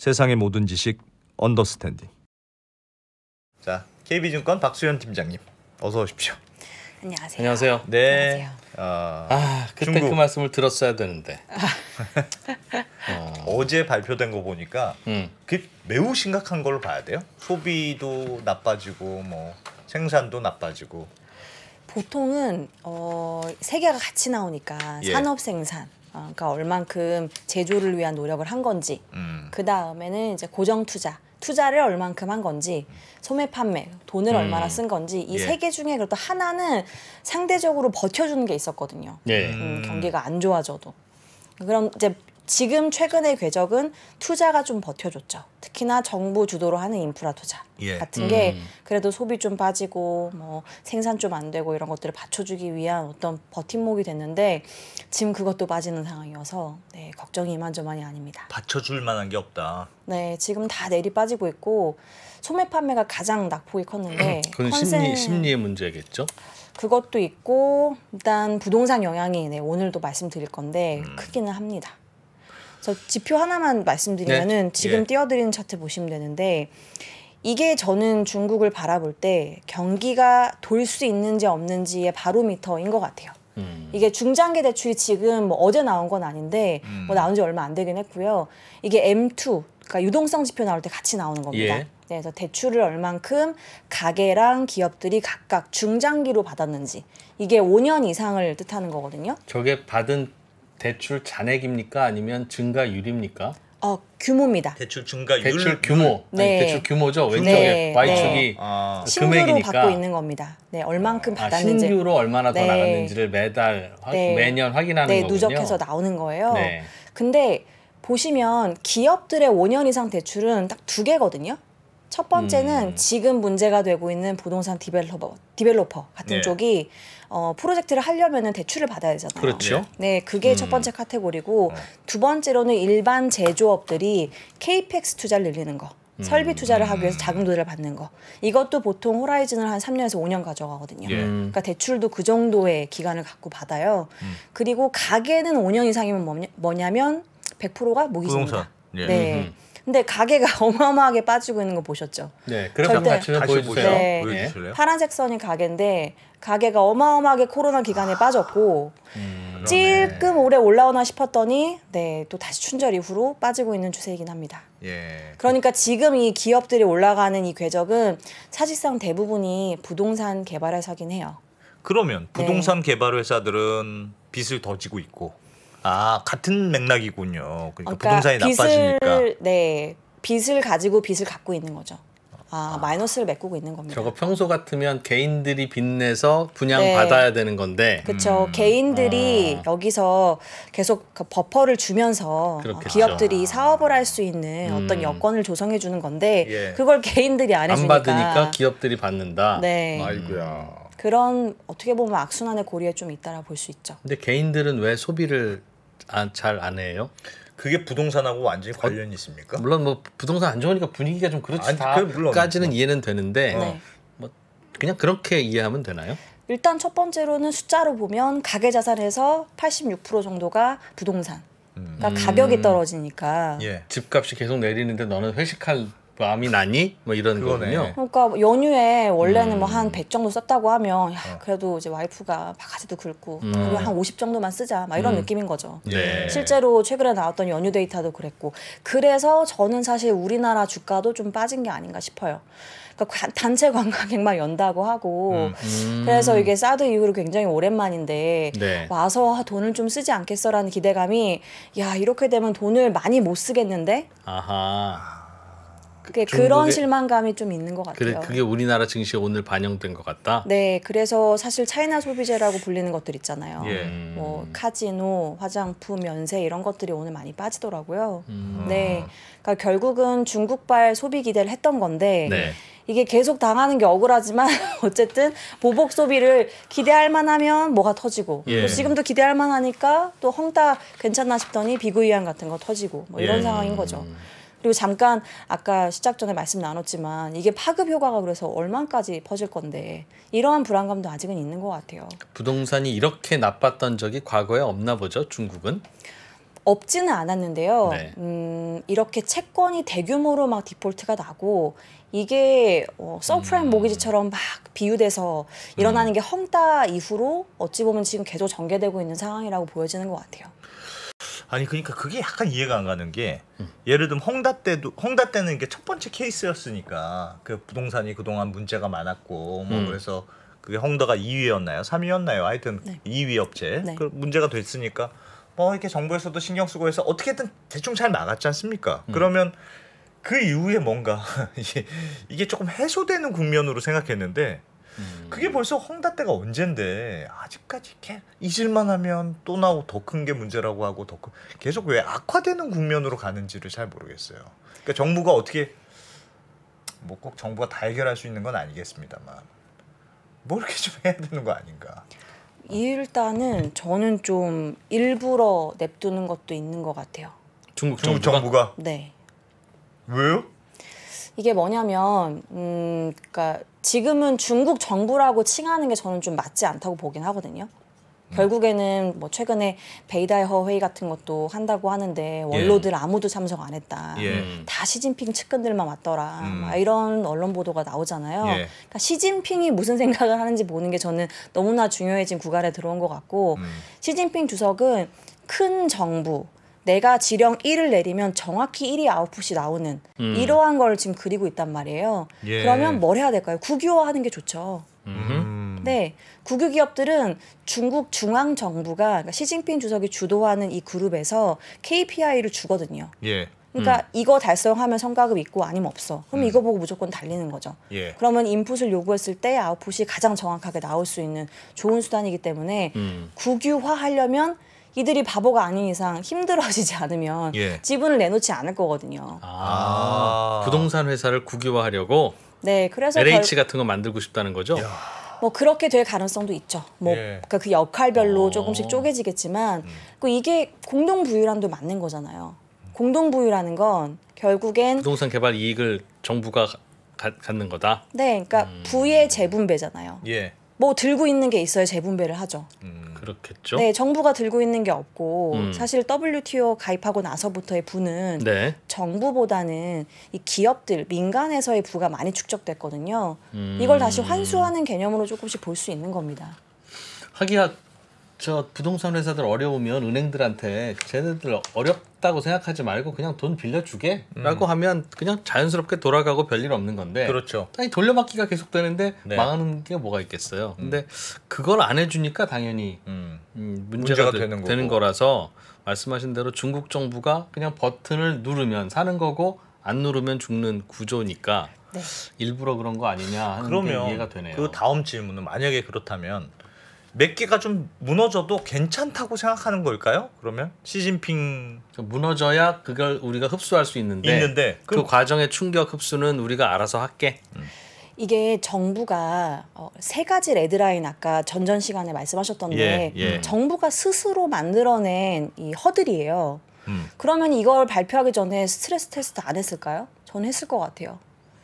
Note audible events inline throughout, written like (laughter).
세상의 모든 지식 언더스탠딩. 자, KB증권 박수현 팀장님 어서 오십시오. 안녕하세요. 안녕하세요. 네. 안녕하세요. 어, 아, 그때 중국. 그 말씀을 들었어야 되는데. (laughs) 어. 어제 발표된 거 보니까 음. 그 매우 심각한 걸로 봐야 돼요. 소비도 나빠지고 뭐 생산도 나빠지고. 보통은 어, 세 개가 같이 나오니까 예. 산업 생산, 아, 그러니까 얼만큼 제조를 위한 노력을 한 건지 음. 그 다음에는 이제 고정 투자 투자를 얼만큼 한 건지 소매 판매 돈을 음. 얼마나 쓴 건지 이 세개 예. 중에 그래도 하나는 상대적으로 버텨주는 게 있었거든요 예. 음, 음. 경기가 안 좋아져도 그럼 이제 지금 최근의 궤적은 투자가 좀 버텨줬죠. 특히나 정부 주도로 하는 인프라 투자 예. 같은 게 음. 그래도 소비 좀 빠지고 뭐 생산 좀 안 되고 이런 것들을 받쳐주기 위한 어떤 버팀목이 됐는데 지금 그것도 빠지는 상황이어서 네, 걱정이 이만저만이 아닙니다. 받쳐줄 만한 게 없다. 네, 지금 다 내리 빠지고 있고 소매 판매가 가장 낙폭이 컸는데 음, 그건 컨센... 심리, 심리의 문제겠죠? 그것도 있고 일단 부동산 영향이 네, 오늘도 말씀드릴 건데 음. 크기는 합니다. 저 지표 하나만 말씀드리면은 네. 지금 예. 띄워드리는 차트 보시면 되는데 이게 저는 중국을 바라볼 때 경기가 돌 수 있는지 없는지의 바로미터인 것 같아요. 음. 이게 중장기 대출이 지금 뭐 어제 나온 건 아닌데 음. 뭐 나온 지 얼마 안 되긴 했고요. 이게 M2 그러니까 유동성 지표 나올 때 같이 나오는 겁니다. 예. 네, 그래서 대출을 얼만큼 가게랑 기업들이 각각 중장기로 받았는지 이게 5년 이상을 뜻하는 거거든요. 저게 받은 대출 잔액입니까? 아니면 증가율입니까? 어, 규모입니다. 대출 증가율. 대출 규모. 네. 아니, 대출 규모죠. 왼쪽에 네, 네. Y축이 아. 그 금액이니까. 받고 있는 겁니다. 네, 얼만큼 아, 받았는지. 신규로 얼마나 더 네. 나갔는지를 매달 네. 매년 확인하는 네, 거군요. 누적해서 나오는 거예요. 네. 근데 보시면 기업들의 5년 이상 대출은 딱 두 개거든요. 첫 번째는 음. 지금 문제가 되고 있는 부동산 디벨로퍼, 디벨로퍼 같은 네. 쪽이 어, 프로젝트를 하려면은 대출을 받아야 되잖아요. 그렇죠. 네, 그게 음. 첫 번째 카테고리고 어. 두 번째로는 일반 제조업들이 KPX 투자를 늘리는 거. 음. 설비 투자를 하기 위해서 음. 자금 도대를 받는 거 이것도 보통 호라이즌을 한 3년에서 5년 가져가거든요. 예. 그러니까 대출도 그 정도의 기간을 갖고 받아요. 음. 그리고 가게는 5년 이상이면 뭐냐면 100%가 모기지입니다. 예. 네. 음. 음. 근데 가게가 (laughs) 어마어마하게 빠지고 있는 거 보셨죠? 네, 그래서 다시 보여주세요. 네, 보여주실래요? 파란색 선이 가게인데 가게가 어마어마하게 코로나 기간에 아... 빠졌고 음, 찔끔 오래 올라오나 싶었더니 네, 또 다시 춘절 이후로 빠지고 있는 추세이긴 합니다. 예. 그러니까 지금 이 기업들이 올라가는 이 궤적은 사실상 대부분이 부동산 개발 회사긴 해요. 그러면 네. 부동산 네. 개발 회사들은 빚을 더 지고 있고 아 같은 맥락이군요. 그러니까, 어, 그러니까 부동산이 빚을, 나빠지니까. 네, 빚을 가지고 빚을 갖고 있는 거죠. 아, 아, 마이너스를 메꾸고 있는 겁니다. 저거 평소 같으면 개인들이 빚내서 분양 네. 받아야 되는 건데. 그렇죠. 음. 개인들이 아. 여기서 계속 그 버퍼를 주면서 그렇겠죠. 기업들이 아. 사업을 할 수 있는 음. 어떤 여건을 조성해 주는 건데 예. 그걸 개인들이 안 해주니까. 안 받으니까 기업들이 받는다. 네. 아이고야. 그런 어떻게 보면 악순환의 고리에 좀 있다라 볼 수 있죠. 근데 개인들은 왜 소비를 잘안 해요? 그게 부동산하고 완전히 어, 관련이 있습니까? 어, 물론 뭐 부동산 안 좋으니까 분위기가 좀 그렇지 다까지는 이해는 되는데 어. 네. 뭐 그냥 그렇게 이해하면 되나요? 일단 첫 번째로는 숫자로 보면 가계 자산에서 86% 정도가 부동산. 그러니까 음. 가격이 떨어지니까 예. 집값이 계속 내리는데 너는 회식할 마음이 그 나니? 뭐 이런 그거네. 거군요. 그러니까 연휴에 원래는 뭐 한 100 음. 정도 썼다고 하면 야, 어. 그래도 이제 와이프가 바가지도 긁고 음. 그냥 한50 정도만 쓰자 막 이런 음. 느낌인 거죠. 네. 실제로 최근에 나왔던 연휴 데이터도 그랬고 그래서 저는 사실 우리나라 주가도 좀 빠진 게 아닌가 싶어요. 그러니까 단체 관광객만 연다고 하고 음. 음. 그래서 이게 사드 이후로 굉장히 오랜만인데 네. 와서 아, 돈을 좀 쓰지 않겠어라는 기대감이 야 이렇게 되면 돈을 많이 못 쓰겠는데 아하. 그게 그런 실망감이 좀 있는 것 같아요. 그래, 그게 우리나라 증시에 오늘 반영된 것 같다. 네, 그래서 사실 차이나 소비재라고 불리는 것들 있잖아요. 예. 뭐 음. 카지노, 화장품, 면세 이런 것들이 오늘 많이 빠지더라고요. 음. 네, 그러니까 결국은 중국발 소비 기대를 했던 건데. 네. 이게 계속 당하는 게 억울하지만 (laughs) 어쨌든 보복 소비를 기대할 만하면 뭐가 터지고 예. 또 지금도 기대할 만하니까 또 헝다 괜찮나 싶더니 비구이안 같은 거 터지고 뭐 이런 예. 상황인 거죠. 음. 그리고 잠깐 아까 시작 전에 말씀 나눴지만 이게 파급 효과가 그래서 얼마까지 퍼질 건데 이러한 불안감도 아직은 있는 것 같아요. 부동산이 이렇게 나빴던 적이 과거에 없나 보죠, 중국은? 없지는 않았는데요. 네. 음, 이렇게 채권이 대규모로 막 디폴트가 나고 이게 어, 서프라임 음. 모기지처럼 막 비유돼서 일어나는 음. 게 헝다 이후로 어찌 보면 지금 계속 전개되고 있는 상황이라고 보여지는 것 같아요. 아니 그러니까 그게 약간 이해가 안 가는 게 음. 예를 들면 홍다 때도 홍다 때는 이게 첫 번째 케이스였으니까 그 부동산이 그동안 문제가 많았고 뭐 음. 그래서 그게 홍다가 2위였나요? 3위였나요? 하여튼 네. 2위 업체 네. 그 문제가 됐으니까 뭐 이렇게 정부에서도 신경 쓰고 해서 어떻게든 대충 잘 막았지 않습니까? 음. 그러면 그 이후에 뭔가 (laughs) 이게, 이게 조금 해소되는 국면으로 생각했는데 음. 그게 벌써 헝다 때가 언젠데 아직까지 개, 잊을만 하면 또 나오고 더 큰 게 문제라고 하고 더 큰, 계속 왜 악화되는 국면으로 가는지를 잘 모르겠어요. 그러니까 정부가 어떻게 뭐 꼭 정부가 다 해결할 수 있는 건 아니겠습니다만 뭐 이렇게 좀 해야 되는 거 아닌가. 일단은 저는 좀 일부러 냅두는 것도 있는 것 같아요. 중국, 중국 정부가? 정부가? 네. 왜요? 이게 뭐냐면 음 그러니까 지금은 중국 정부라고 칭하는 게 저는 좀 맞지 않다고 보긴 하거든요. 음. 결국에는 뭐 최근에 베이다이허 회의 같은 것도 한다고 하는데 예. 원로들 예. 아무도 참석 안 했다. 예. 음, 다 시진핑 측근들만 왔더라. 음. 막 이런 언론 보도가 나오잖아요. 예. 그러니까 시진핑이 무슨 생각을 하는지 보는 게 저는 너무나 중요해진 구간에 들어온 것 같고 음. 시진핑 주석은 큰 정부 내가 지령 1을 내리면 정확히 1이 아웃풋이 나오는 음. 이러한 걸 지금 그리고 있단 말이에요. 예. 그러면 뭘 해야 될까요? 국유화하는 게 좋죠. 음. 네, 국유 기업들은 중국 중앙 정부가 그러니까 시진핑 주석이 주도하는 이 그룹에서 KPI를 주거든요. 예. 그러니까 음. 이거 달성하면 성과급 있고 아니면 없어. 그럼 음. 이거 보고 무조건 달리는 거죠. 예. 그러면 인풋을 요구했을 때 아웃풋이 가장 정확하게 나올 수 있는 좋은 수단이기 때문에 음. 국유화하려면 이들이 바보가 아닌 이상 힘들어지지 않으면 예. 지분을 내놓지 않을 거거든요. 아, 아. 부동산 회사를 국유화하려고 네, 그래서 LH 같은 거 만들고 싶다는 거죠. 야. 뭐 그렇게 될 가능성도 있죠. 뭐 예. 그러니까 그 역할별로 어. 조금씩 쪼개지겠지만 음. 그 이게 공동 부유란도 맞는 거잖아요. 공동 부유라는 건 결국엔 부동산 개발 이익을 정부가 가, 갖는 거다. 네, 그러니까 음. 부의 재분배잖아요. 예. 뭐 들고 있는 게 있어야 재분배를 하죠. 음, 그렇겠죠. 네, 정부가 들고 있는 게 없고 음. 사실 WTO 가입하고 나서부터의 부는 네. 정부보다는 이 기업들 민간에서의 부가 많이 축적됐거든요. 음. 이걸 다시 환수하는 개념으로 조금씩 볼 수 있는 겁니다. 하기야 저 부동산 회사들 어려우면 은행들한테 쟤네들 어렵다고 생각하지 말고 그냥 돈 빌려주게라고 음. 하면 그냥 자연스럽게 돌아가고 별일 없는 건데 그렇죠. 아니 돌려막기가 계속 되는데 네. 망하는 게 뭐가 있겠어요. 음. 근데 그걸 안 해주니까 당연히 음. 음 문제가, 문제가, 되는, 되는 거라서 말씀하신 대로 중국 정부가 그냥 버튼을 누르면 사는 거고 안 누르면 죽는 구조니까 네. 일부러 그런 거 아니냐 하는 그러면 게 이해가 되네요. 그 다음 질문은 만약에 그렇다면 몇 개가 좀 무너져도 괜찮다고 생각하는 걸까요? 그러면 시진핑 그러니까 무너져야 그걸 우리가 흡수할 수 있는데, 있는데 그 과정의 충격 흡수는 우리가 알아서 할게. 음. 이게 정부가 어, 세 가지 레드라인 아까 전전 시간에 말씀하셨던데 예, 예. 정부가 스스로 만들어낸 이 허들이에요. 음. 그러면 이걸 발표하기 전에 스트레스 테스트 안 했을까요? 저는 했을 것 같아요.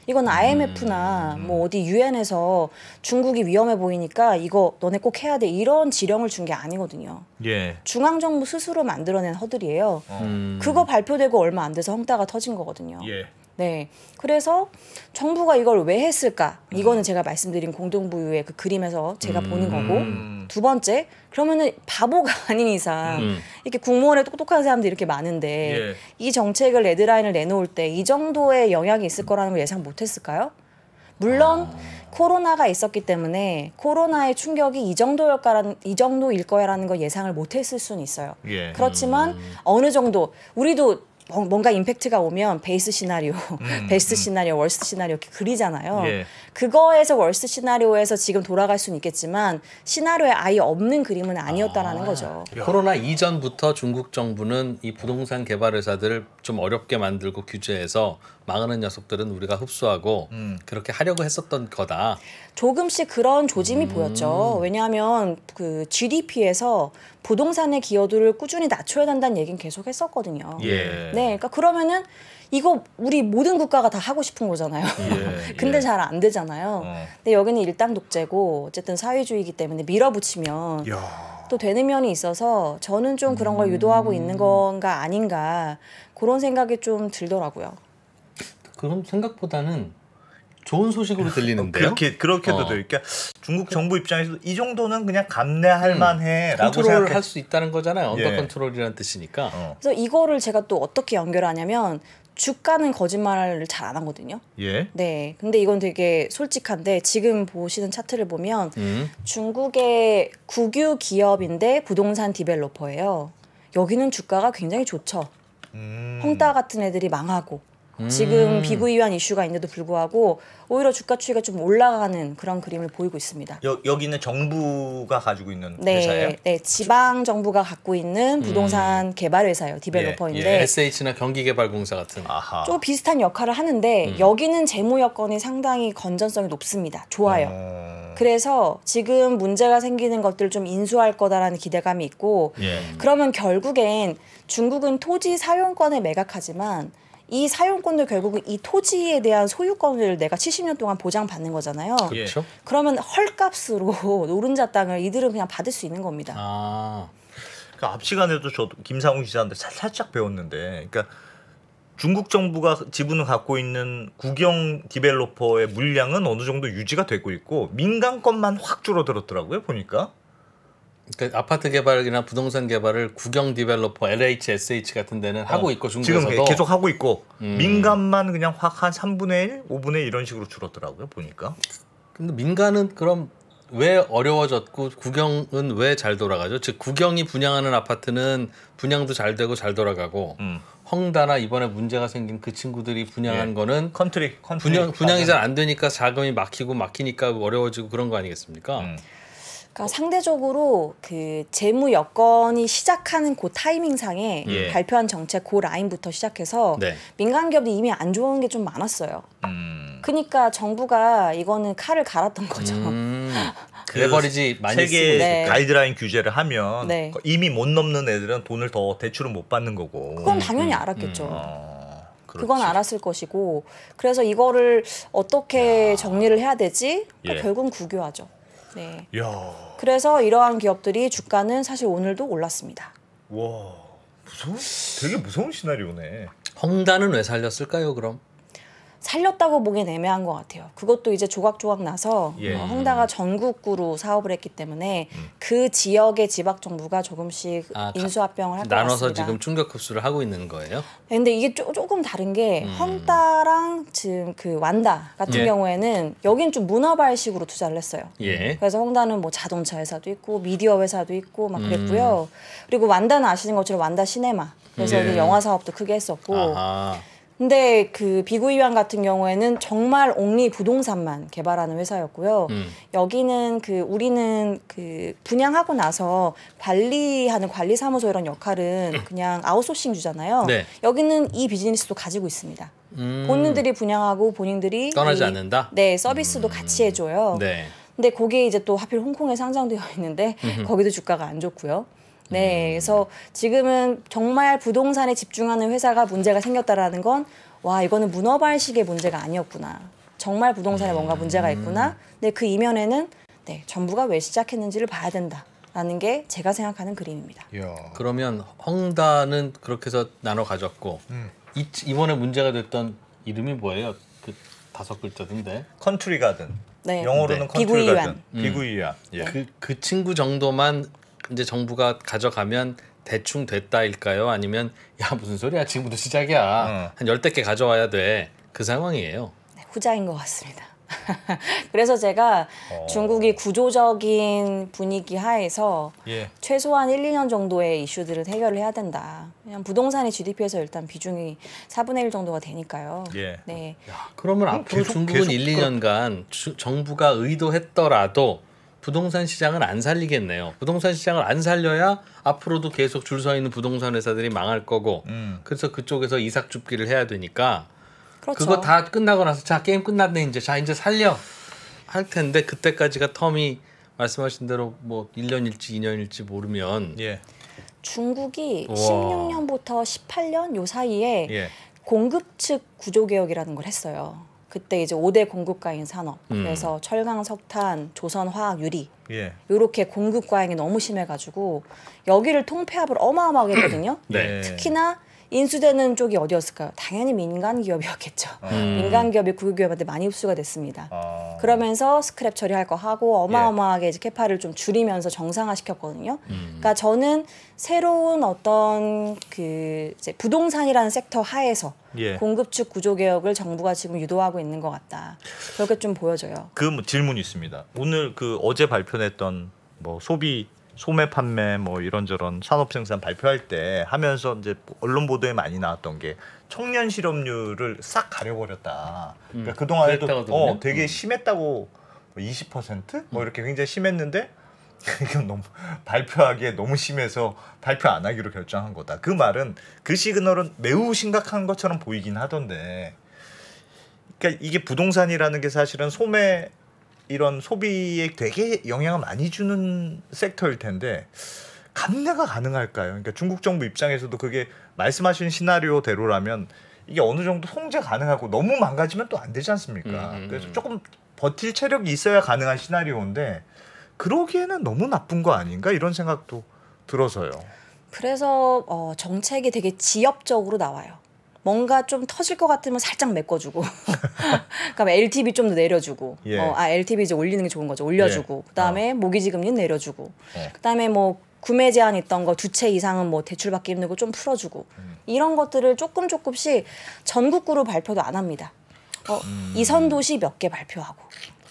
이건 IMF나 음. 뭐 음. 어디 유엔에서 중국이 위험해 보이니까 이거 너네 꼭 해야 돼 이런 지령을 준 게 아니거든요. 예. 중앙 정부 스스로 만들어낸 허들이에요. 음. 그거 발표되고 얼마 안 돼서 헝따가 터진 거거든요. 예. 네. 그래서 정부가 이걸 왜 했을까? 음. 이거는 제가 말씀드린 공동부유의 그 그림에서 제가 음. 보는 거고 음. 두 번째 그러면은 바보가 (laughs) 아닌 이상 음. 이렇게 국무원에 똑똑한 사람들이 이렇게 많은데 예. 이 정책을 레드라인을 내놓을 때 이 정도의 영향이 있을 거라는 걸 예상 못했을까요? 물론 아... 코로나가 있었기 때문에 코로나의 충격이 이 정도일까란 이 정도일 거야라는 걸 예상을 못했을 수는 있어요. 예. 그렇지만 음... 어느 정도 우리도 뭔가 임팩트가 오면 베이스 시나리오, 음, (laughs) 베스트 음. 시나리오, 월스트 시나리오 이렇게 그리잖아요. 예. 그거에서 월스트 시나리오에서 지금 돌아갈 수는 있겠지만 시나리오에 아예 없는 그림은 아니었다라는 아, 거죠. 야. 코로나 이전부터 중국 정부는 이 부동산 개발 회사들을 좀 어렵게 만들고 규제해서 망하는 녀석들은 우리가 흡수하고 음. 그렇게 하려고 했었던 거다. 조금씩 그런 조짐이 음. 보였죠. 왜냐하면 그 GDP에서 부동산의 기여도를 꾸준히 낮춰야 된다는 얘기는 계속 했었거든요. 예. 음. 네, 네, 그러니까 그러면은 이거 우리 모든 국가가 다 하고 싶은 거잖아요. 예, 예. (laughs) 근데 예. 잘안 되잖아요. 어. 근데 여기는 일당 독재고 어쨌든 사회주의이기 때문에 밀어붙이면 야. 또 되는 면이 있어서 저는 좀 그런 걸 음. 유도하고 있는 건가 아닌가 그런 생각이 좀 들더라고요. 그럼 생각보다는 좋은 소식으로 들리는데 그렇게 그렇게도 어. 그러니까 중국 정부 입장에서도 이 정도는 그냥 감내할 음, 만해라고 컨트롤을 할 수 있다는 거잖아요. 언더 예. 컨트롤이라는 뜻이니까. 어. 그래서 이거를 제가 또 어떻게 연결하냐면 주가는 거짓말을 잘 안 하거든요. 예. 네. 근데 이건 되게 솔직한데 지금 보시는 차트를 보면 음. 중국의 국유 기업인데 부동산 디벨로퍼예요. 여기는 주가가 굉장히 좋죠. 음. 헝다 같은 애들이 망하고 음. 지금 비구이한 이슈가 있는데도 불구하고 오히려 주가 추이가 좀 올라가는 그런 그림을 보이고 있습니다. 여, 여기는 정부가 가지고 있는 네, 회사예요? 네, 지방 정부가 갖고 있는 음. 부동산 음. 개발 회사예요. 디벨로퍼인데 예, 예. SH나 경기개발공사 같은 아하. 좀 비슷한 역할을 하는데 음. 여기는 재무 여건이 상당히 건전성이 높습니다. 좋아요. 어... 그래서 지금 문제가 생기는 것들을 좀 인수할 거다라는 기대감이 있고 예. 그러면 결국엔 중국은 토지 사용권에 매각하지만 이 사용권도 결국은 이 토지에 대한 소유권을 내가 70년 동안 보장받는 거잖아요. 그렇죠. 그러면 헐값으로 (laughs) 노른자 땅을 이들은 그냥 받을 수 있는 겁니다. 아, 그러니까 앞 시간에도 저 김상훈 기자한테 살, 살짝 배웠는데, 그러니까 중국 정부가 지분을 갖고 있는 국영 디벨로퍼의 물량은 어느 정도 유지가 되고 있고 민간 것만 확 줄어들었더라고요 보니까. 그 아파트 개발이나 부동산 개발을 국영 디벨로퍼 LHSH 같은 데는 어, 하고 있고 중국에서도 지금 계속 하고 있고 음. 민간만 그냥 확한 3분의 1, 5분의 1 이런 식으로 줄었더라고요 보니까. 근데 민간은 그럼 왜 어려워졌고 국영은 왜 잘 돌아가죠? 즉 국영이 분양하는 아파트는 분양도 잘 되고 잘 돌아가고 음. 헝다나 이번에 문제가 생긴 그 친구들이 분양한 예. 거는 컨트리, 컨트리 분양, 분양이 잘 안 되니까 자금이 막히고 막히니까 어려워지고 그런 거 아니겠습니까? 음. 그러니까 어. 상대적으로 그 재무 여건이 시작하는 그 타이밍상에 예. 발표한 정책 그 라인부터 시작해서 네. 민간 기업도 이미 안 좋은 게 좀 많았어요. 음. 그러니까 정부가 이거는 칼을 갈았던 거죠. 음. (laughs) 그 레버리지 많이 세계 네. 가이드라인 규제를 하면 네. 이미 못 넘는 애들은 돈을 더 대출을 못 받는 거고. 그건 당연히 음. 알았겠죠. 음. 어. 그건 알았을 것이고 그래서 이거를 어떻게 야. 정리를 해야 되지? 그러니까 예. 결국은 구교하죠. 네. 야. 그래서 이러한 기업들이 주가는 사실 오늘도 올랐습니다. 와, 무서운, 되게 무서운 시나리오네. 헝단은 왜 살렸을까요, 그럼? 살렸다고 보기엔 애매한 것 같아요. 그것도 이제 조각조각 나서 예. 어, 다가 전국구로 사업을 했기 때문에 음. 그 지역의 지방 정부가 조금씩 아, 인수합병을 할것 나눠서 같습니다. 지금 충격 흡수를 하고 있는 거예요? 네, 근데 이게 조, 금 다른 게 음. 헝다랑 지금 그 완다 같은 예. 경우에는 여긴 좀문화발식으로 투자를 했어요. 예. 그래서 헝다는 뭐 자동차 회사도 있고 미디어 회사도 있고 막 음. 그랬고요. 음. 그리고 완다는 아시는 것처럼 완다 시네마 그래서 예. 영화 사업도 크게 했었고. 아하. 근데 그 비구이완 같은 경우에는 정말 옹리 부동산만 개발하는 회사였고요. 음. 여기는 그 우리는 그 분양하고 나서 관리하는 관리사무소 이런 역할은 음. 그냥 아웃소싱 주잖아요. 네. 여기는 이 비즈니스도 가지고 있습니다. 음. 본인들이 분양하고 본인들이 떠나지 이, 않는다. 네 서비스도 음. 같이 해줘요. 네. 근데 거기에 이제 또 하필 홍콩에 상장되어 있는데 거기도 주가가 안 좋고요. 네, 음. 그래서 지금은 정말 부동산에 집중하는 회사가 문제가 생겼다라는 건 와, 이거는 문어발식의 문제가 아니었구나. 정말 부동산에 네. 뭔가 문제가 있구나. 근데 그 이면에는 네, 정부가 왜 시작했는지를 봐야 된다. 라는 게 제가 생각하는 그림입니다. 야 그러면 헝다는 그렇게 해서 나눠 가졌고 음. 이, 이번에 문제가 됐던 이름이 뭐예요? 그 다섯 글자던데. 컨트리 가든. 네. 영어로는 네. 컨트리 가든. 음. 비구이완. 가 비구이야. 예. 그, 그 친구 정도만 이제 정부가 가져가면 대충 됐다일까요? 아니면 야 무슨 소리야 지금부터 시작이야 어. 한 열댓 개 가져와야 돼 그 상황이에요. 네, 후자인 것 같습니다. (laughs) 그래서 제가 어. 중국이 구조적인 분위기 하에서 예. 최소한 1, 2년 정도의 이슈들을 해결을 해야 된다. 그냥 부동산의 GDP에서 일단 비중이 4분의 1 정도가 되니까요. 예. 네. 야, 그러면 앞으로 계속, 중국은 계속 1, 2년간 주, 정부가 의도했더라도 부동산 시장을 안 살리겠네요. 부동산 시장을 안 살려야 앞으로도 계속 줄 서 있는 부동산 회사들이 망할 거고 음. 그래서 그쪽에서 이삭 줍기를 해야 되니까 그렇죠. 그거 다 끝나고 나서 자 게임 끝났네 이제 자 이제 살려 할 텐데 그때까지가 텀이 말씀하신 대로 뭐 1년일지 2년일지 모르면 예. 중국이 우와. 16년부터 18년 요 사이에 예. 공급 측 구조 개혁이라는 걸 했어요. 그때 이제 5대 공급과잉 산업. 음. 그래서 철강, 석탄, 조선, 화학, 유리. 예. 요렇게 공급과잉이 너무 심해가지고 여기를 통폐합을 어마어마하게 했거든요. 네. 특히나 인수되는 쪽이 어디였을까요? 당연히 민간 기업이었겠죠. 아. 음. 민간 기업이 국유기업한테 많이 흡수가 됐습니다. 아. 그러면서 스크랩 처리할 거 하고 어마어마하게 이제 케파를좀 줄이면서 정상화 시켰거든요. 음. 그러니까 저는 새로운 어떤 그 이제 부동산이라는 섹터 하에서 예. 공급축 구조 개혁을 정부가 지금 유도하고 있는 것 같다. 그렇게 좀 보여져요. 그 질문이 있습니다. 오늘 그 어제 발표했던 뭐 소비 소매 판매 뭐 이런저런 산업 생산 발표할 때 하면서 이제 언론 보도에 많이 나왔던 게 청년 실업률을 싹 가려버렸다. 음, 그러니까 그 동안에도 어 되게 음. 심했다고 20%뭐 뭐 음. 이렇게 굉장히 심했는데 (laughs) 이건 너무 발표하기에 너무 심해서 발표 안 하기로 결정한 거다. 그 말은 그 시그널은 매우 심각한 것처럼 보이긴 하던데. 그러니까 이게 부동산이라는 게 사실은 소매 이런 소비에 되게 영향을 많이 주는 섹터일 텐데 감내가 가능할까요? 그러니까 중국 정부 입장에서도 그게 말씀하신 시나리오대로라면 이게 어느 정도 통제 가능하고 너무 망가지면 또 안 되지 않습니까? 음, 음, 음, 그래서 조금 버틸 체력이 있어야 가능한 시나리오인데 그러기에는 너무 나쁜 거 아닌가 이런 생각도 들어서요. 그래서 어, 정책이 되게 지역적으로 나와요. 뭔가 좀 터질 것 같으면 살짝 메꿔주고 (laughs) 그러니까 LTV 좀 더 내려주고 예. 어, 아 LTV 이제 올리는 게 좋은 거죠 올려주고 예. 그다음에 어. 모기지 금리 내려주고 예. 그다음에 뭐 구매 제한 있던 거 두 채 이상은 뭐 대출받기 힘들고좀 풀어주고 음. 이런 것들을 조금 조금씩 전국구로 발표도 안 합니다. 어, 음. 이선 도시 몇 개 발표하고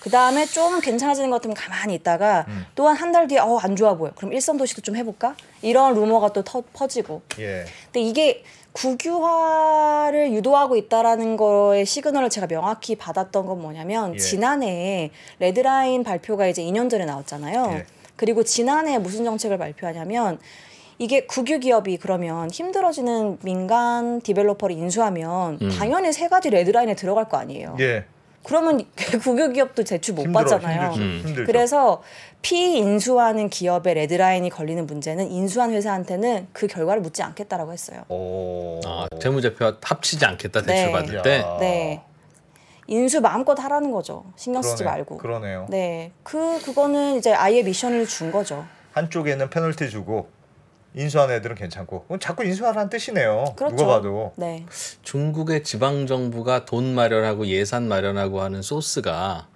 그 다음에 좀 괜찮아지는 것 같으면 가만히 있다가 음. 또한 한 달 뒤에 어 안 좋아 보여. 그럼 일선 도시도 좀 해볼까? 이런 루머가 또 터, 퍼지고. 예. 근데 이게 국유화를 유도하고 있다라는 거의 시그널을 제가 명확히 받았던 건 뭐냐면 예. 지난해 레드라인 발표가 이제 2년 전에 나왔잖아요. 예. 그리고 지난해 무슨 정책을 발표하냐면 이게 국유 기업이 그러면 힘들어지는 민간 디벨로퍼를 인수하면 음. 당연히 세 가지 레드라인에 들어갈 거 아니에요. 예. 그러면 (laughs) 국유기업도 대출 못 힘들어, 받잖아요. 힘들죠, 음. 힘 그래서 피인수하는 기업의 레드라인이 걸리는 문제는 인수한 회사한테는 그 결과를 묻지 않겠다라고 했어요. 오. 어. 아, 재무제표와 합치지 않겠다 대출 네. 받을 때. 야. 네. 인수 마음껏 하라는 거죠. 신경 쓰지 그러네, 말고. 그러네요. 네. 그 그거는 이제 아예 미션을 준 거죠. 한쪽에는 페널티 주고 인수한 애들은 괜찮고 자꾸 인수하라는 뜻이네요. 그렇죠. 누가 봐도. 네. 중국의 지방 정부가 돈 마련하고 예산 마련하고 하는 소스가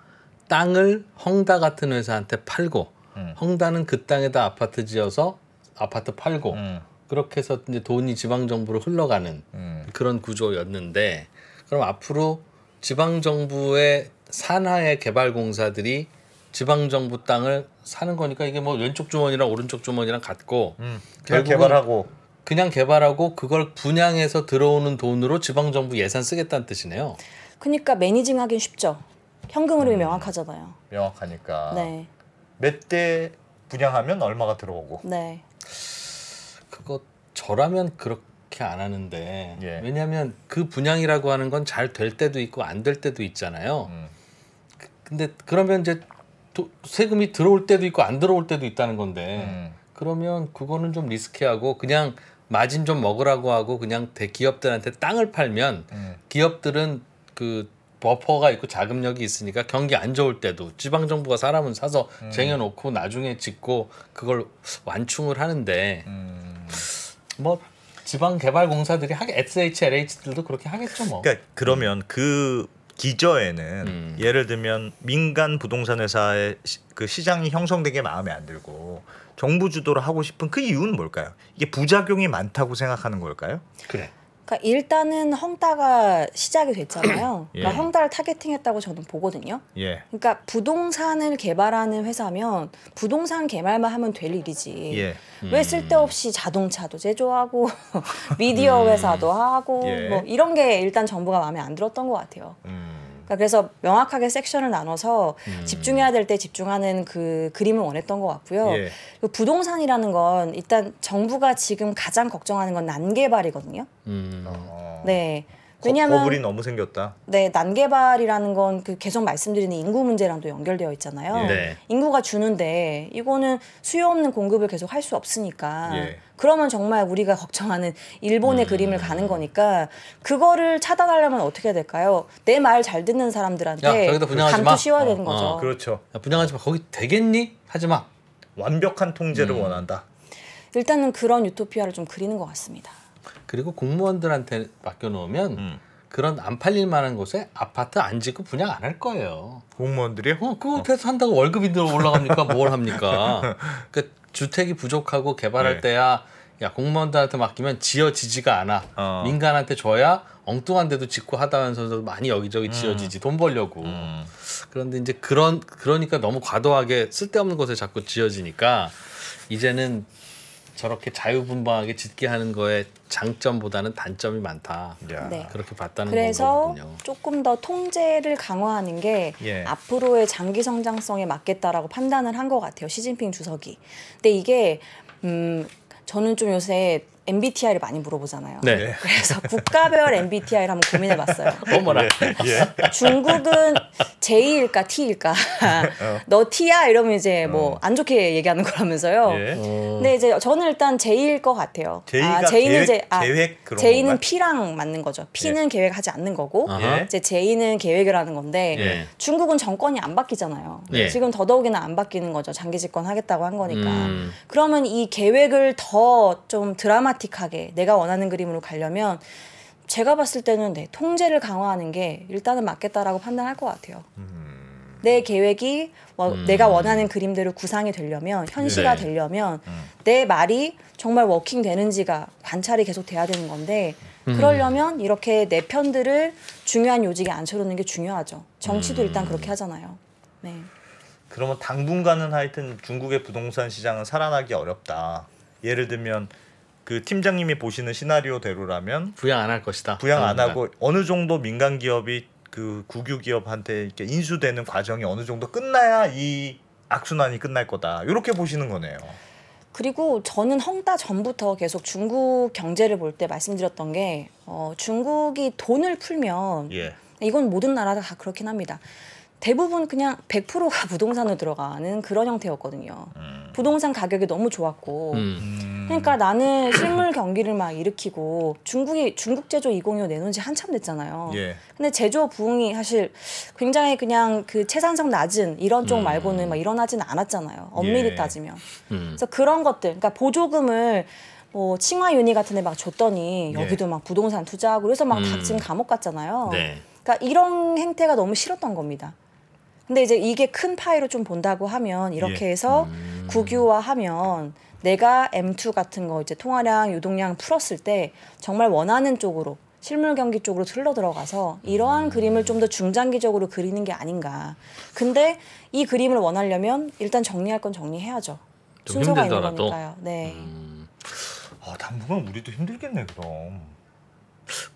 땅을 헝다 같은 회사한테 팔고 음. 헝다는 그 땅에다 아파트 지어서 아파트 팔고 음. 그렇게 해서 이제 돈이 지방 정부로 흘러가는 음. 그런 구조였는데 그럼 앞으로 지방 정부의 산하의 개발 공사들이 지방 정부 땅을 사는 거니까 이게 뭐 왼쪽 주머니랑 오른쪽 주머니랑 같고 음, 그냥 개발하고 그냥 개발하고 그걸 분양해서 들어오는 돈으로 지방 정부 예산 쓰겠다는 뜻이네요. 그러니까 매니징 하긴 쉽죠. 현금으로 음, 명확하잖아요. 명확하니까. 네. 몇대 분양하면 얼마가 들어오고. 네. 그거 저라면 그렇게 안 하는데 예. 왜냐하면 그 분양이라고 하는 건 잘 될 때도 있고 안 될 때도 있잖아요. 음. 그, 근데 그러면 이제 도, 세금이 들어올 때도 있고 안 들어올 때도 있다는 건데 음. 그러면 그거는 좀 리스키하고 그냥 마진 좀 먹으라고 하고 그냥 대기업들한테 땅을 팔면 음. 기업들은 그 버퍼가 있고 자금력이 있으니까 경기 안 좋을 때도 지방 정부가 사람은 사서 음. 쟁여놓고 나중에 짓고 그걸 완충을 하는데 음. 뭐 지방 개발 공사들이 하게 SHLH들도 그렇게 하겠죠 뭐. 그러니까 그러면 그 기저에는 음. 예를 들면 민간 부동산 회사의 시, 그 시장이 형성되게 마음에 안 들고 정부 주도를 하고 싶은 그 이유는 뭘까요? 이게 부작용이 많다고 생각하는 걸까요? 그래. 그러니까 일단은 헝다가 시작이 됐잖아요. (clears throat) 예. 그러니까 헝다를 타겟팅했다고 저는 보거든요. 예. 그러니까 부동산을 개발하는 회사면 부동산 개발만 하면 될 일이지. 예. 음. 왜 쓸데없이 자동차도 제조하고 (laughs) 미디어 음. 회사도 하고 예. 뭐 이런 게 일단 정부가 마음에 안 들었던 것 같아요. 음. 그러니까 그래서 명확하게 섹션을 나눠서 음. 집중해야 될 때 집중하는 그 그림을 원했던 것 같고요. 예. 그 부동산이라는 건 일단 정부가 지금 가장 걱정하는 건 난개발이거든요. 음. 어. 네. 왜냐하면 버블이 너무 생겼다. 네, 난개발이라는 건 그 계속 말씀드리는 인구 문제랑도 연결되어 있잖아요. 예. 네. 인구가 주는데 이거는 수요 없는 공급을 계속 할 수 없으니까. 예. 그러면 정말 우리가 걱정하는 일본의 음. 그림을 가는 거니까 그거를 차단하려면 어떻게 해야 될까요? 내 말 잘 듣는 사람들한테 야, 감투 씌워야 어, 되는 거죠. 어, 그렇죠. 야, 분양하지 마. 거기 되겠니? 하지 마. 완벽한 통제를 음. 원한다. 일단은 그런 유토피아를 좀 그리는 것 같습니다. 그리고 공무원들한테 맡겨놓으면 음. 그런 안 팔릴 만한 곳에 아파트 안 짓고 분양 안 할 거예요. 공무원들이? 어, 그거 어. 한다고 월급이 들어 올라갑니까? 뭘 합니까? (laughs) 그니까 주택이 부족하고 개발할 네. 때야 야 공무원들한테 맡기면 지어지지가 않아 어. 민간한테 줘야 엉뚱한데도 짓고 하다면서도 많이 여기저기 음. 지어지지 돈 벌려고 음. 그런데 이제 그런 그러니까 너무 과도하게 쓸데없는 곳에 자꾸 지어지니까 이제는 저렇게 자유분방하게 짓게 하는 거에 장점보다는 단점이 많다. 네. 그렇게 봤다는 그래서 거군요. 그래서 조금 더 통제를 강화하는 게 예. 앞으로의 장기 성장성에 맞겠다라고 판단을 한 것 같아요. 시진핑 주석이. 근데 이게 음 저는 좀 요새 MBTI를 많이 물어보잖아요. 네. 네. 그래서 국가별 MBTI를 한번 고민해봤어요. (laughs) 어머나. 네. 예. 중국은 J일까 T일까. (laughs) 어. 너 T야 이러면 이제 뭐안 어. 좋게 얘기하는 거라면서요. 예. 어. 근데 이제 저는 일단 J일 것 같아요. 아, J가 아, J는 계획, 아, 계획 그런 J는 P랑 맞는 거죠. 예. P는 예. 계획하지 않는 거고 예. 이제 J는 계획을 하는 건데 예. 중국은 정권이 안 바뀌잖아요. 지금 더더욱이나 안 바뀌는 거죠. 장기 집권하겠다고 한 거니까. 음. 그러면 이 계획을 더 좀 드라마 드라마틱하게 내가 원하는 그림으로 가려면 제가 봤을 때는 네, 통제를 강화하는 게 일단은 맞겠다라고 판단할 것 같아요. 음. 내 계획이 와, 음. 내가 원하는 그림대로 구상이 되려면 현실화 네. 되려면 음. 내 말이 정말 워킹 되는지가 관찰이 계속 돼야 되는 건데 음. 그러려면 이렇게 내 편들을 중요한 요직에 앉혀놓는 게 중요하죠. 정치도 일단 음. 그렇게 하잖아요. 네. 그러면 당분간은 하여튼 중국의 부동산 시장은 살아나기 어렵다. 예를 들면 그 팀장님이 보시는 시나리오대로라면 부양 안 할 것이다. 부양 안 그러니까. 하고 어느 정도 민간 기업이 그 국유 기업한테 이렇게 인수되는 과정이 어느 정도 끝나야 이 악순환이 끝날 거다. 이렇게 보시는 거네요. 그리고 저는 헝다 전부터 계속 중국 경제를 볼 때 말씀드렸던 게 어, 중국이 돈을 풀면 예. 이건 모든 나라가 다 그렇긴 합니다. 대부분 그냥 100%가 부동산으로 들어가는 그런 형태였거든요. 음. 부동산 가격이 너무 좋았고 음. 그러니까 나는 실물 경기를 막 일으키고 중국이 중국 제조 2025 내놓은 지 한참 됐잖아요. 예. 근데 제조 부흥이 사실 굉장히 그냥 그 채산성 낮은 이런 쪽 음. 말고는 막 일어나진 않았잖아요. 엄밀히 예. 따지면. 음. 그래서 그런 것들, 그러니까 보조금을 뭐칭화 유니 같은 데 막 줬더니 예. 여기도 막 부동산 투자하고 그래서 막다 음. 지금 감옥 갔잖아요. 네. 그러니까 이런 행태가 너무 싫었던 겁니다. 근데 이제 이게 큰 파이로 좀 본다고 하면 이렇게 예. 해서 음. 국유화하면 내가 M2 같은 거 이제 통화량, 유동량 풀었을 때 정말 원하는 쪽으로 실물 경기 쪽으로 흘러 들어가서 이러한 음. 그림을 좀 더 중장기적으로 그리는 게 아닌가. 근데 이 그림을 원하려면 일단 정리할 건 정리해야죠. 순서가 힘들더라도. 있는 거니까요. 네. 음. 아, 당분간 우리도 힘들겠네 그럼.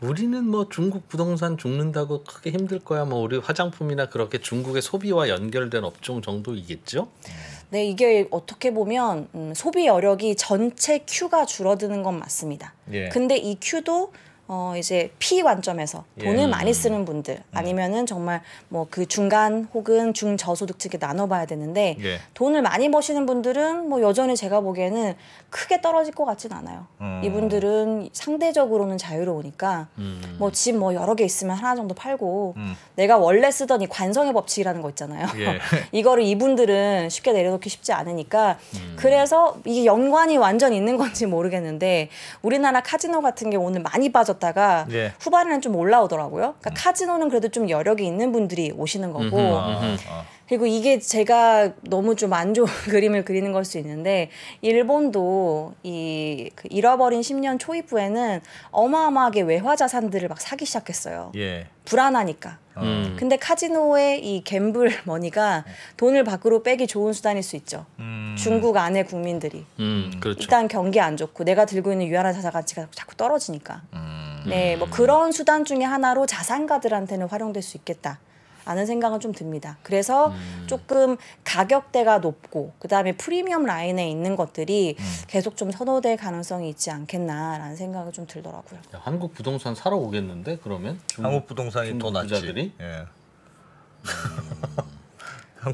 우리는 뭐 중국 부동산 죽는다고 크게 힘들 거야. 뭐 우리 화장품이나 그렇게 중국의 소비와 연결된 업종 정도이겠죠. 음. 네, 이게 어떻게 보면 음, 소비 여력이 전체 큐가 줄어드는 건 맞습니다. 예. 근데 이 큐도 어 이제 피 관점에서 돈을 예. 많이 쓰는 분들 네. 아니면은 정말 뭐 그 중간 혹은 중저소득층에 나눠봐야 되는데 예. 돈을 많이 버시는 분들은 뭐 여전히 제가 보기에는 크게 떨어질 것 같진 않아요. 음. 이분들은 상대적으로는 자유로우니까 뭐 집뭐 음. 뭐 여러 개 있으면 하나 정도 팔고 음. 내가 원래 쓰던 이 관성의 법칙이라는 거 있잖아요. 예. (laughs) 이거를 이분들은 쉽게 내려놓기 쉽지 않으니까 음. 그래서 이게 연관이 완전 있는 건지 모르겠는데 우리나라 카지노 같은 게 오늘 많이 빠졌. 떨다가 예. 후반에는 좀 올라오더라고요. 그러니까 음. 카지노는 그래도 좀 여력이 있는 분들이 오시는 거고. 아, 아, 아. 그리고 이게 제가 너무 좀 안 좋은 (laughs) 그림을 그리는 걸 수 있는데 일본도 이 그 잃어버린 10년 초입부에는 어마어마하게 외화 자산들을 막 사기 시작했어요. 예. 불안하니까. 음. 근데 카지노의 이 갬블 머니가 음. 돈을 밖으로 빼기 좋은 수단일 수 있죠. 음. 중국 안의 국민들이 음, 그렇죠. 일단 경기 안 좋고 내가 들고 있는 유한한 자산 가치가 자꾸 떨어지니까. 음. 네, 음. 뭐 그런 수단 중에 하나로 자산가들한테는 활용될 수 있겠다. 라는 생각은 좀 듭니다. 그래서 음. 조금 가격대가 높고 그다음에 프리미엄 라인에 있는 것들이 음. 계속 좀 선호될 가능성이 있지 않겠나라는 생각이 좀 들더라고요. 야, 한국 부동산 사러 오겠는데 그러면 한국 부동산이 더 낫지. 부자 예. 음.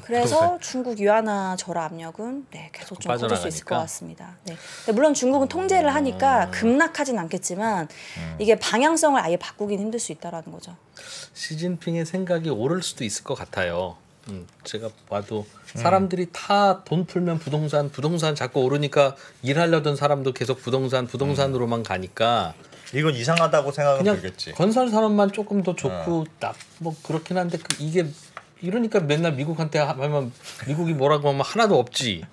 그래서 네. 중국 유아나저화 압력은 네, 계속 좀빠져수 있을 것 같습니다. 네. 물론 중국은 음. 통제를 하니까 급락하진 않겠지만 음. 이게 방향성을 아예 바꾸긴 힘들 수 있다라는 거죠. 시진핑의 생각이 오를 수도 있을 것 같아요. 음, 제가 봐도 음. 사람들이 음. 다돈 풀면 부동산, 부동산 자꾸 오르니까 일하려던 사람도 계속 부동산, 부동산으로만 음. 가니까 이건 이상하다고 생각은 들겠지. 건설 산업만 조금 더 좋고 어. 나뭐 그렇긴 한데 그 이게 이러니까 맨날 미국한테 하면 미국이 뭐라고 하면 하나도 없지.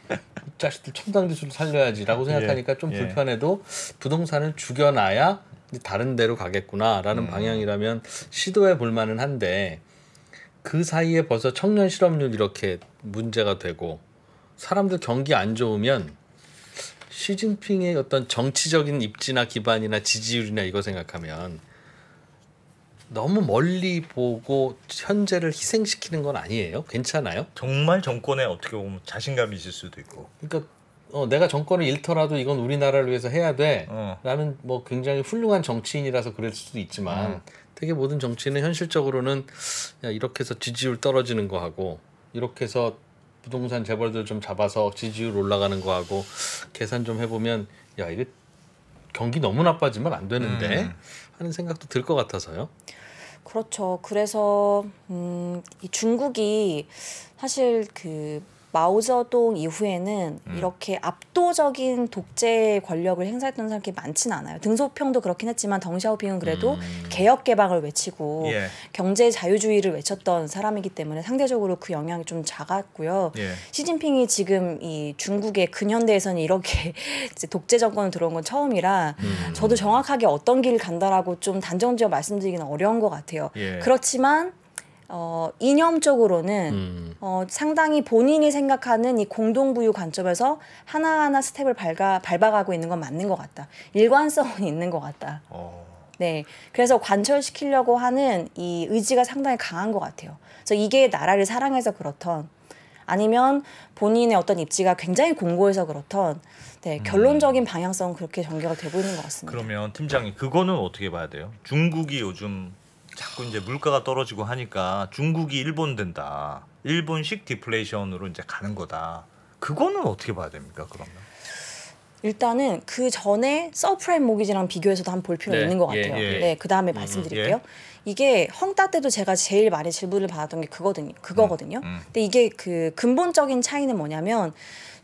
자식들 첨단 기술 살려야지라고 예. 생각하니까 예, 좀 불편해도 부동산을 죽여놔야 다른 데로 가겠구나라는 음. 방향이라면 시도해 볼 만은 한데 그 사이에 벌써 청년 실업률 이렇게 문제가 되고 사람들 경기 안 좋으면 시진핑의 어떤 정치적인 입지나 기반이나 지지율이나 이거 생각하면 너무 멀리 보고 현재를 희생시키는 건 아니에요. 괜찮아요? 정말 정권에 어떻게 보면 자신감이 있을 수도 있고. 그러니까 어, 내가 정권을 잃더라도 이건 우리나라를 위해서 해야 돼. 어. 라는 뭐 굉장히 훌륭한 정치인이라서 그럴 수도 있지만 음. 되게 모든 정치인은 현실적으로는 야, 이렇게 해서 지지율 떨어지는 거 하고 이렇게 해서 부동산 재벌들 좀 잡아서 지지율 올라가는 거 하고 계산 좀 해보면 야 이게 경기 너무 나빠지면 안 되는데 음. 하는 생각도 들 것 같아서요. 그렇죠. 그래서 음, 이 중국이 사실 그 마오쩌동 이후에는 음. 이렇게 압도적인 독재 권력을 행사했던 사람이 많지는 않아요. 등소평도 그렇긴 했지만 덩샤오핑은 그래도 음. 개혁 개방을 외치고 예. 경제 자유주의를 외쳤던 사람이기 때문에 상대적으로 그 영향이 좀 작았고요. 예. 시진핑이 지금 이 중국의 근현대에서는 이렇게 (laughs) 독재 정권 들어온 건 처음이라 음. 저도 정확하게 어떤 길을 간다라고 좀 단정지어 말씀드리기는 어려운 것 같아요. 예. 그렇지만 어, 이념적으로는 음. 어, 상당히 본인이 생각하는 이 공동부유 관점에서 하나하나 스텝을 밟아, 밟아가고 있는 건 맞는 것 같다. 일관성은 (laughs) 있는 것 같다. 어. 네. 그래서 관철시키려고 하는 이 의지가 상당히 강한 것 같아요. 그래서 이게 나라를 사랑해서 그렇던 아니면 본인의 어떤 입지가 굉장히 공고해서 그렇던 네, 음. 결론적인 방향성은 그렇게 전개가 되고 있는 것 같습니다. 그러면 팀장님 그거는 어떻게 봐야 돼요? 중국이 요즘 자꾸 이제 물가가 떨어지고 하니까 중국이 일본 된다. 일본식 디플레이션으로 이제 가는 거다. 그거는 어떻게 봐야 됩니까? 그러면? 일단은 그 전에 서프라임 모기지랑 비교해서도 한 볼 필요가 네, 있는 것 같아요. 예, 예. 네, 그 다음에 음, 음 말씀드릴게요. 예. 이게 헝따 때도 제가 제일 많이 질문을 받았던 게 그거든요. 그거거든요. 음, 음. 근데 이게 그 근본적인 차이는 뭐냐면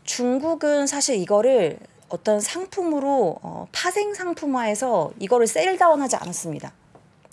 중국은 사실 이거를 어떤 상품으로 어, 파생 상품화해서 이거를 셀다운하지 않았습니다.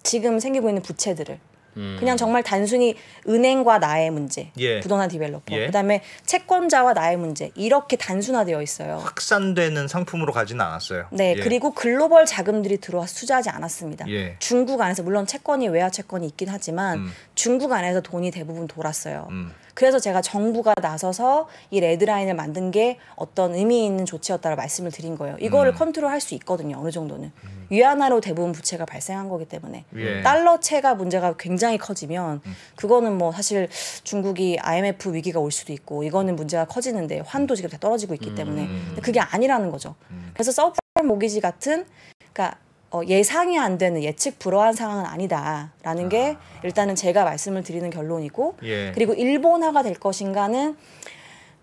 지금 생기고 있는 부채들을 음. 그냥 정말 단순히 은행과 나의 문제, 예. 부동산 디벨로퍼, 예. 그다음에 채권자와 나의 문제 이렇게 단순화되어 있어요. 확산되는 상품으로 가지는 않았어요. 네, 예. 그리고 글로벌 자금들이 들어와 투자하지 않았습니다. 예. 중국 안에서 물론 채권이 외화 채권이 있긴 하지만 음. 중국 안에서 돈이 대부분 돌았어요. 음. 그래서 제가 정부가 나서서 이 레드라인을 만든 게 어떤 의미 있는 조치였다고 말씀을 드린 거예요. 이거를 음. 컨트롤할 수 있거든요. 어느 정도는 음. 위안화로 대부분 부채가 발생한 거기 때문에 예. 달러채가 문제가 굉장히 커지면 음. 그거는 뭐 사실 중국이 IMF 위기가 올 수도 있고 이거는 문제가 커지는데 환도 지금 다 떨어지고 있기 음. 때문에 그게 아니라는 거죠. 음. 그래서 서브프라임 모기지 같은 그러니까 어, 예상이 안 되는 예측 불허한 상황은 아니다라는 아. 게 일단은 제가 말씀을 드리는 결론이고 예. 그리고 일본화가 될 것인가는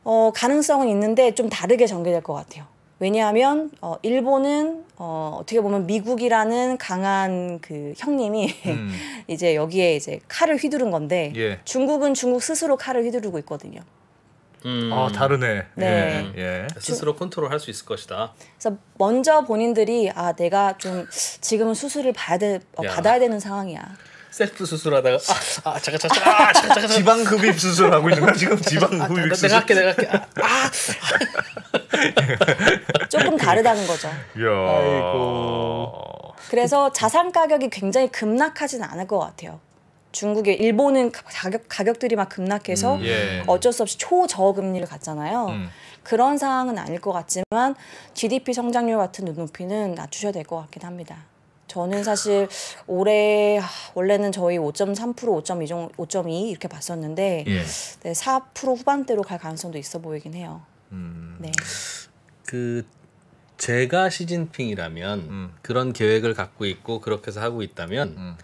어, 가능성은 있는데 좀 다르게 전개될 것 같아요. 왜냐하면 어, 일본은 어, 어떻게 보면 미국이라는 강한 그 형님이 음. (laughs) 이제 여기에 이제 칼을 휘두른 건데 예. 중국은 중국 스스로 칼을 휘두르고 있거든요. 음. 아 다르네. 네. 예. 음. 예. 스스로 컨트롤할 수 있을 것이다. 그래서 먼저 본인들이 아 내가 좀지금 수술을 받아 어, 야. 받아야 되는 상황이야. 셀프 수술하다가 아, 아 잠깐 잠깐 아 잠깐 잠깐 지방 흡입 수술하고 있는 거야 지금 지방 아, 흡입 수술. 내가 할게 내가 할게. 아, 아. (laughs) 조금 다르다는 거죠. 야. 아이고. 그래서 자산 가격이 굉장히 급락하진 않을 것 같아요. 중국의 일본은 가격 가격들이 막 급락해서 음, 예. 어쩔 수 없이 초저금리를 갔잖아요. 음. 그런 상황은 아닐 것 같지만 GDP 성장률 같은 눈높이는 낮추셔야 될 것 같긴 합니다. 저는 사실 올해 원래는 저희 5.3% 5.2 5.2 이렇게 봤었는데 예. 네, 4% 후반대로 갈 가능성도 있어 보이긴 해요. 음. 네. 그 제가 시진핑이라면 음. 그런 계획을 갖고 있고 그렇게 해서 하고 있다면 음.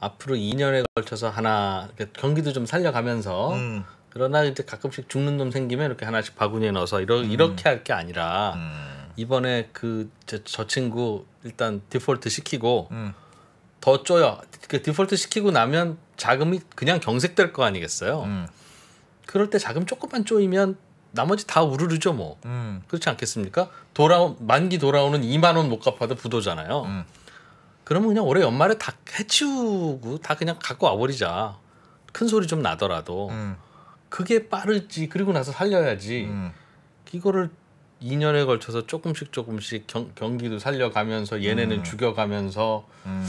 앞으로 2년에 걸쳐서 하나 경기도 좀 살려가면서 음. 그러나 이제 가끔씩 죽는 놈 생기면 이렇게 하나씩 바구니에 넣어서 이러, 음. 이렇게 할 게 아니라 음. 이번에 그저 저 친구 일단 디폴트 시키고 음. 더 쪼여 그 디폴트 시키고 나면 자금이 그냥 경색될 거 아니겠어요. 음. 그럴 때 자금 조금만 쪼이면 나머지 다 우르르죠 뭐 음. 그렇지 않겠습니까? 돌아 만기 돌아오는 2만 원 못 갚아도 부도잖아요. 음. 그러면 그냥 올해 연말에 다 해치우고 다 그냥 갖고 와버리자. 큰 소리 좀 나더라도 음. 그게 빠를지 그리고 나서 살려야지. 음. 이거를 2년에 걸쳐서 조금씩 조금씩 경, 경기도 살려가면서 얘네는 음. 죽여가면서 음.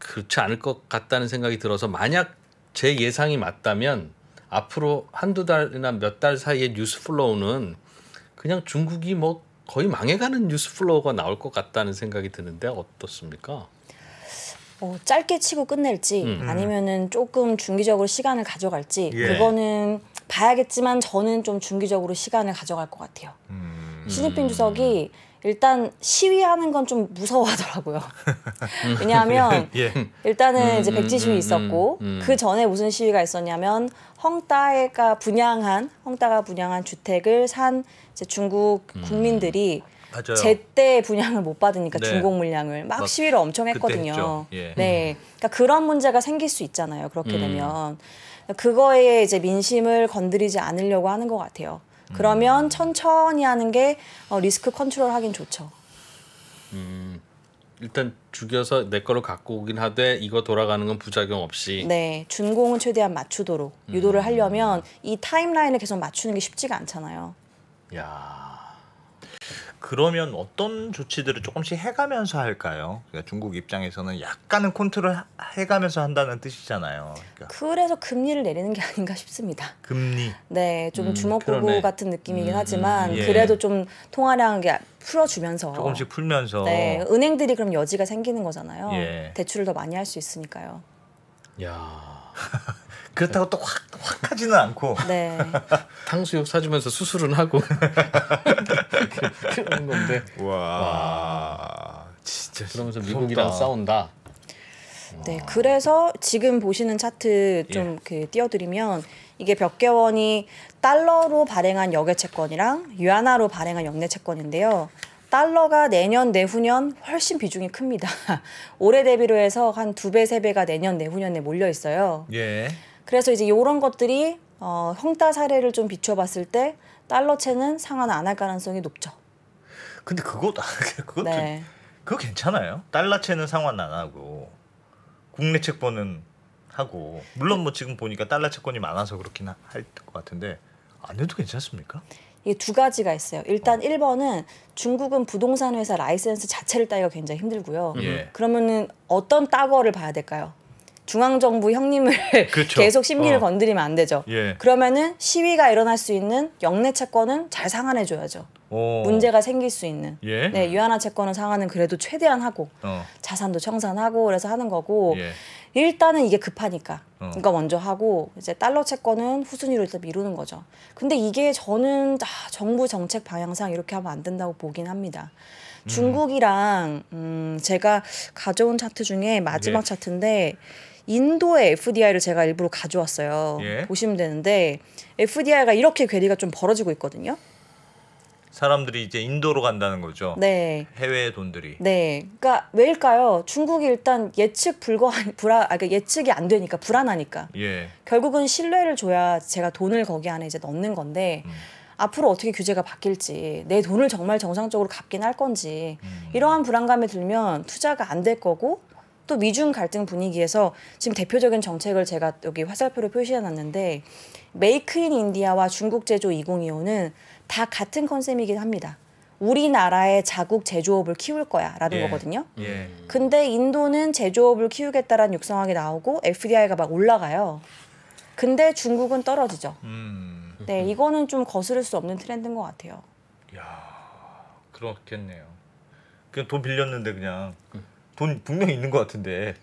그렇지 않을 것 같다는 생각이 들어서 만약 제 예상이 맞다면 앞으로 한두 달이나 몇 달 사이에 뉴스 플로우는 그냥 중국이 뭐 거의 망해가는 뉴스 플로어가 나올 것 같다는 생각이 드는데 어떻습니까? 어, 짧게 치고 끝낼지 음. 음. 아니면은 조금 중기적으로 시간을 가져갈지 예. 그거는 봐야겠지만 저는 좀 중기적으로 시간을 가져갈 것 같아요. 음. 시진핑 주석이 일단 시위하는 건 좀 무서워하더라고요. (laughs) 왜냐하면 예. 일단은 음, 이제 음, 백지 시위 있었고 그 전에 무슨 시위가 있었냐면 헝따가 분양한 헝따가 분양한 주택을 산 중국 음. 국민들이 음. 맞아요. 제때 분양을 못 받으니까 네. 중공 물량을 막, 막 시위를 엄청 했거든요. 예. 네, 그러니까 그런 문제가 생길 수 있잖아요. 그렇게 음. 되면 그거에 이제 민심을 건드리지 않으려고 하는 것 같아요. 그러면 음. 천천히 하는 게 어, 리스크 컨트롤 하긴 좋죠. 음. 일단 죽여서 내 거로 갖고 오긴 하되 이거 돌아가는 건 부작용 없이 네 준공은 최대한 맞추도록 음. 유도를 하려면 이 타임라인을 계속 맞추는 게 쉽지가 않잖아요. 야 그러면 어떤 조치들을 조금씩 해가면서 할까요? 그러니까 중국 입장에서는 약간은 컨트롤 해가면서 한다는 뜻이잖아요. 그러니까. 그래서 금리를 내리는 게 아닌가 싶습니다. 금리. 네, 좀 음, 주먹구구 같은 느낌이긴 음, 음 하지만 음, 예. 그래도 좀 통화량 게 풀어주면서 조금씩 풀면서 네, 은행들이 그럼 여지가 생기는 거잖아요. 예. 대출을 더 많이 할 수 있으니까요. 야 (laughs) 그렇다고 또 확확 하지는 않고 네. (laughs) 탕수육 사주면서 수술은 하고 (laughs) 그, 그, 그런 건데 와, 와. 진짜 그러면서 무섭다. 미국이랑 싸운다. 네, 그래서 지금 보시는 차트 좀그 예. 띄워드리면 이게 벽개원이 달러로 발행한 역외 채권이랑 유안나로 발행한 역내 채권인데요. 달러가 내년 내후년 훨씬 비중이 큽니다. (laughs) 올해 대비로 해서 한 두 배, 세 배가 내년 내후년에 몰려 있어요. 예. 그래서 이제 이런 것들이 어, 형따 사례를 좀 비춰봤을 때 달러채는 상환 안 할 가능성이 높죠. 근데 그것 아, (laughs) 그것 네. 그거 괜찮아요. 달러채는 상환 안 하고 국내 채권은 하고 물론 뭐 지금 보니까 달러 채권이 많아서 그렇긴 할 것 같은데 안 해도 괜찮습니까? 이게 두 가지가 있어요. 일단 어. 1번은 중국은 부동산 회사 라이센스 자체를 따기가 굉장히 힘들고요. 예. 그러면은 어떤 따거를 봐야 될까요? 중앙정부 형님을 (laughs) 그렇죠. 계속 심리를 어. 건드리면 안 되죠. 예. 그러면은 시위가 일어날 수 있는 영내 채권은 잘 상환해 줘야죠. 문제가 생길 수 있는 예? 네 유한화 채권은 상환은 그래도 최대한 하고 어. 자산도 청산하고 그래서 하는 거고 예. 일단은 이게 급하니까 어. 그러니까 먼저 하고 이제 달러 채권은 후순위로 일단 미루는 거죠. 근데 이게 저는 아, 정부 정책 방향상 이렇게 하면 안 된다고 보긴 합니다. 음. 중국이랑 음, 제가 가져온 차트 중에 마지막 예. 차트인데 인도의 FDI를 제가 일부러 가져왔어요. 예. 보시면 되는데 FDI가 이렇게 괴리가 좀 벌어지고 있거든요. 사람들이 이제 인도로 간다는 거죠. 네. 해외 돈들이. 네. 그러니까 왜일까요? 중국이 일단 예측 불가 불안 아까 그러니까 예측이 안 되니까 불안하니까. 예. 결국은 신뢰를 줘야 제가 돈을 거기 안에 이제 넣는 건데 음. 앞으로 어떻게 규제가 바뀔지 내 돈을 정말 정상적으로 갚긴 할 건지 음. 이러한 불안감에 들면 투자가 안 될 거고 또 미중 갈등 분위기에서 지금 대표적인 정책을 제가 여기 화살표로 표시해 놨는데 메이크 인 인디아와 중국 제조 2025는 다 같은 컨셉이긴 합니다. 우리나라의 자국 제조업을 키울 거야라는 예. 거거든요. 예. 근데 인도는 제조업을 키우겠다라는 육성학이 나오고 FDI가 막 올라가요. 근데 중국은 떨어지죠. 음. 네, 이거는 좀 거스를 수 없는 트렌드인 것 같아요. 야, 그렇겠네요. 그냥 돈 빌렸는데 그냥 돈 분명 히 있는 것 같은데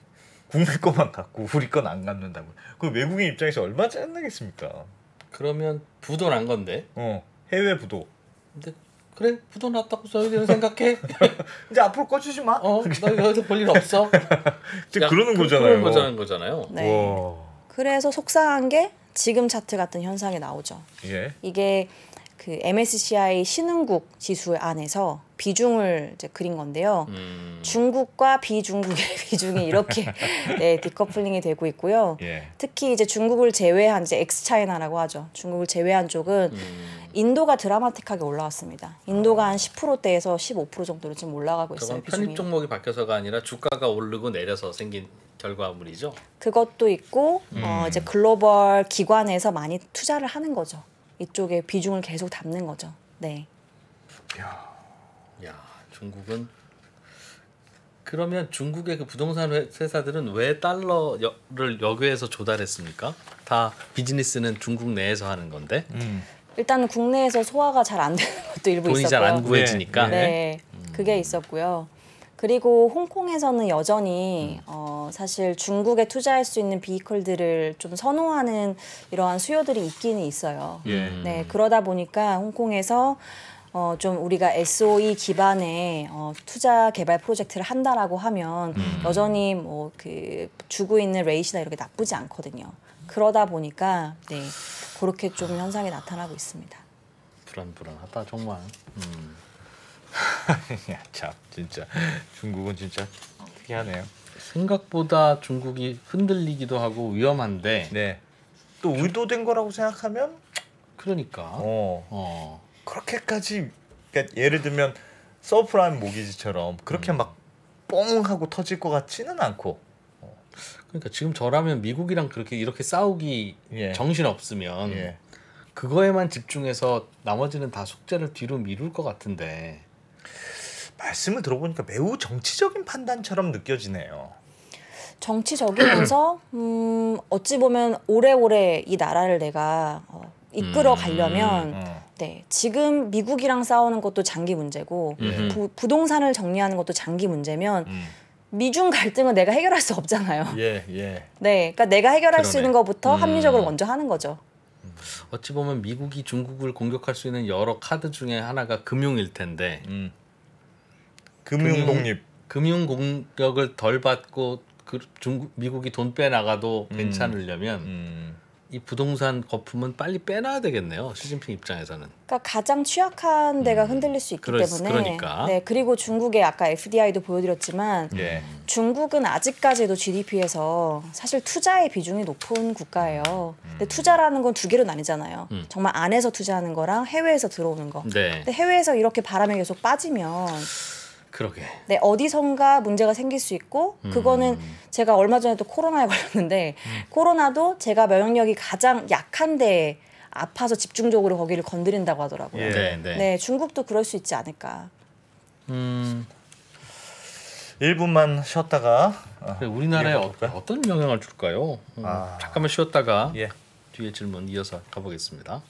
국민것만 갖고 우리 건 안 갖는다고. 그 외국인 입장에서 얼마 짜증나겠습니까? 그러면 부도난 건데. 어. 해외 부도. 근데 그래 부도 났다고 너희들은 생각해. (laughs) 이제 앞으로 꺼주지 마. 어, 너 여기서 볼 일 없어. 이제 야, 그러는 그 거잖아요. 그러는 거잖아요. 네. 우와. 그래서 속상한 게 지금 차트 같은 현상이 나오죠. 예. 이게 그 MSCI 신흥국 지수 안에서 비중을 이제 그린 건데요. 음. 중국과 비중국의 (laughs) 비중이 이렇게 (laughs) 네, 디커플링이 되고 있고요. 예. 특히 이제 중국을 제외한 이제 엑스차이나라고 하죠. 중국을 제외한 쪽은 음. 인도가 드라마틱하게 올라왔습니다. 인도가 한 10%대에서 15% 정도로 지금 올라가고 있어요. 편입 비중이. 종목이 바뀌어서가 아니라 주가가 오르고 내려서 생긴 결과물이죠. 그것도 있고 어, 음. 어, 이제 글로벌 기관에서 많이 투자를 하는 거죠. 이쪽에 비중을 계속 담는 거죠. 네. 야, 야 중국은 그러면 중국의 그 부동산 회사들은 왜 달러를 여기에서 조달했습니까? 다 비즈니스는 중국 내에서 하는 건데. 음. 일단 국내에서 소화가 잘 안 되는 것도 일부 돈이 있었고요. 돈이 잘 안 구해지니까. 네. 네. 네. 그게 있었고요. 그리고 홍콩에서는 여전히 음. 어, 사실 중국에 투자할 수 있는 비이클들을 좀 선호하는 이러한 수요들이 있기는 있어요. 예. 네 그러다 보니까 홍콩에서 어, 좀 우리가 SOE 기반의 어, 투자 개발 프로젝트를 한다라고 하면 음. 여전히 뭐 그 주고 있는 레이시나 이렇게 나쁘지 않거든요. 그러다 보니까 네 그렇게 좀 현상이 나타나고 있습니다. 불안불안하다 정말. 음. (laughs) 야, 참 진짜 중국은 진짜 특이하네요. 생각보다 중국이 흔들리기도 하고 위험한데 네. 또 의도된 거라고 생각하면 그러니까 어, 어. 그렇게까지 그러니까 예를 들면 서프라임 모기지처럼 그렇게 음. 막뻥 하고 터질 것 같지는 않고 어. 그러니까 지금 저라면 미국이랑 그렇게 이렇게 싸우기 예. 정신 없으면 예. 그거에만 집중해서 나머지는 다 숙제를 뒤로 미룰 것 같은데 말씀을 들어보니까 매우 정치적인 판단처럼 느껴지네요. 정치적이면서 (clears throat) 음, 어찌 보면 오래오래 이 나라를 내가 어, 이끌어 음, 가려면 음, 어. 네 지금 미국이랑 싸우는 것도 장기 문제고 음. 부, 부동산을 정리하는 것도 장기 문제면 음. 미중 갈등은 내가 해결할 수 없잖아요. (laughs) 예, 예. 네, 그러니까 내가 해결할 그러네. 수 있는 것부터 음. 합리적으로 먼저 하는 거죠. 어찌 보면 미국이 중국을 공격할 수 있는 여러 카드 중에 하나가 금융일 텐데 금융 독립. 금융 공격을 덜 받고 그 중국 미국이 돈 빼나가도 음. 괜찮으려면 음. 이 부동산 거품은 빨리 빼놔야 되겠네요. 시진핑 입장에서는. 그러니까 가장 취약한 데가 음. 흔들릴 수 있기 그렇, 때문에. 그러니까. 네, 그리고 중국의 아까 FDI도 보여드렸지만 예. 중국은 아직까지도 GDP에서 사실 투자의 비중이 높은 국가예요. 음. 근데 투자라는 건 두 개로 나뉘잖아요. 음. 정말 안에서 투자하는 거랑 해외에서 들어오는 거. 네. 근데 해외에서 이렇게 바람이 계속 빠지면 그러게. 네, 어디선가 문제가 생길 수 있고 그거는 음. 제가 얼마 전에도 코로나에 (laughs) 걸렸는데 음. 코로나도 제가 면역력이 가장 약한데 아파서 집중적으로 거기를 건드린다고 하더라고요. 예. 네, 네. 네, 중국도 그럴 수 있지 않을까. 음. 1분만 쉬었다가 어, 그래, 우리나라에 어, 어떤 영향을 줄까요? 음, 아. 잠깐만 쉬었다가 예. 뒤에 질문 이어서 가보겠습니다.